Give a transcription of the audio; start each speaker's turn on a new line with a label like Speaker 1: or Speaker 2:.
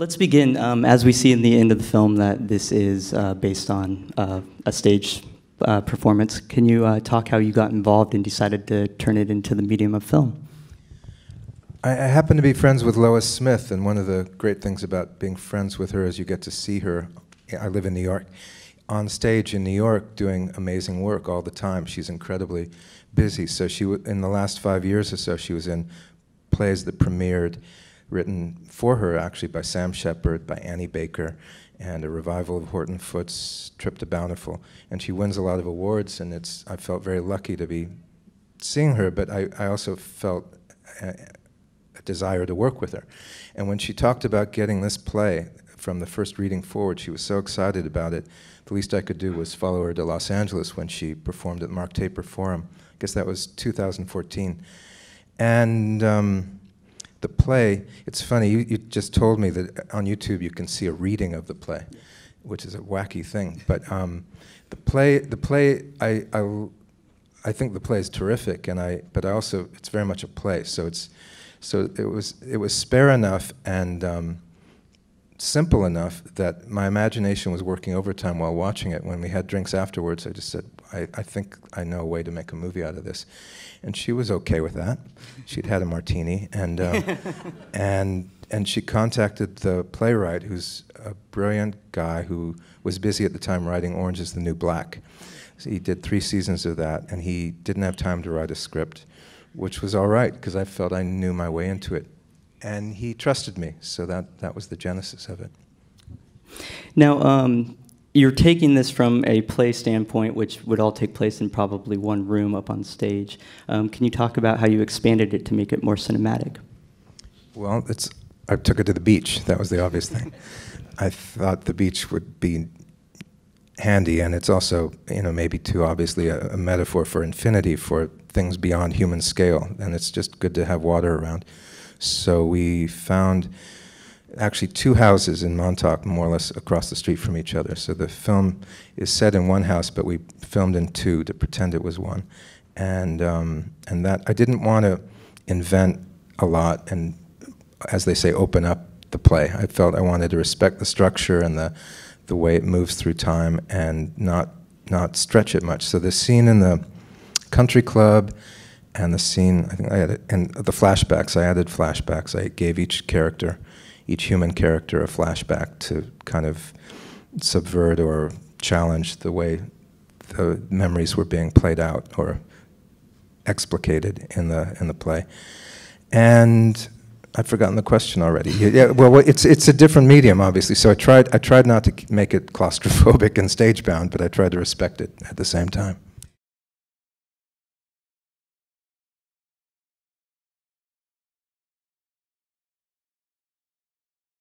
Speaker 1: Let's begin. Um, as we see in the end of the film, that this is uh, based on uh, a stage uh, performance. Can you uh, talk how you got involved and decided to turn it into the medium of film?
Speaker 2: I, I happen to be friends with Lois Smith, and one of the great things about being friends with her is you get to see her. I live in New York on stage in New York doing amazing work all the time. She's incredibly busy. So she, in the last five years or so, she was in plays that premiered written for her actually by Sam Shepard, by Annie Baker, and a revival of Horton Foote's Trip to Bountiful. And she wins a lot of awards, and it's I felt very lucky to be seeing her, but I, I also felt a, a desire to work with her. And when she talked about getting this play from the first reading forward, she was so excited about it. The least I could do was follow her to Los Angeles when she performed at Mark Taper Forum. I guess that was 2014. And um, the play, it's funny, you, you, just told me that on YouTube you can see a reading of the play, which is a wacky thing. But um, the play, the play, I, I, I, think the play is terrific, and I, but I also, it's very much a play. So it's, so it was, it was spare enough and um, simple enough that my imagination was working overtime while watching it. When we had drinks afterwards, I just said, I, I think I know a way to make a movie out of this. And she was okay with that. She'd had a martini. And, um, and, and she contacted the playwright, who's a brilliant guy who was busy at the time writing Orange is the New Black. So he did three seasons of that, and he didn't have time to write a script, which was all right, because I felt I knew my way into it and he trusted me. So that, that was the genesis of it.
Speaker 1: Now, um, you're taking this from a play standpoint, which would all take place in probably one room up on stage. Um, can you talk about how you expanded it to make it more cinematic?
Speaker 2: Well, it's, I took it to the beach. That was the obvious thing. I thought the beach would be handy, and it's also, you know, maybe too obviously a, a metaphor for infinity, for things beyond human scale, and it's just good to have water around. So we found actually two houses in Montauk, more or less across the street from each other. So the film is set in one house, but we filmed in two to pretend it was one. And um, and that I didn't want to invent a lot and, as they say, open up the play. I felt I wanted to respect the structure and the the way it moves through time and not not stretch it much. So the scene in the country club and the scene, I think I added, and the flashbacks, I added flashbacks. I gave each character, each human character, a flashback to kind of subvert or challenge the way the memories were being played out or explicated in the in the play. And I've forgotten the question already. Yeah, well, it's it's a different medium, obviously. So I tried I tried not
Speaker 1: to make it claustrophobic and stage bound, but I tried to respect it at the same time.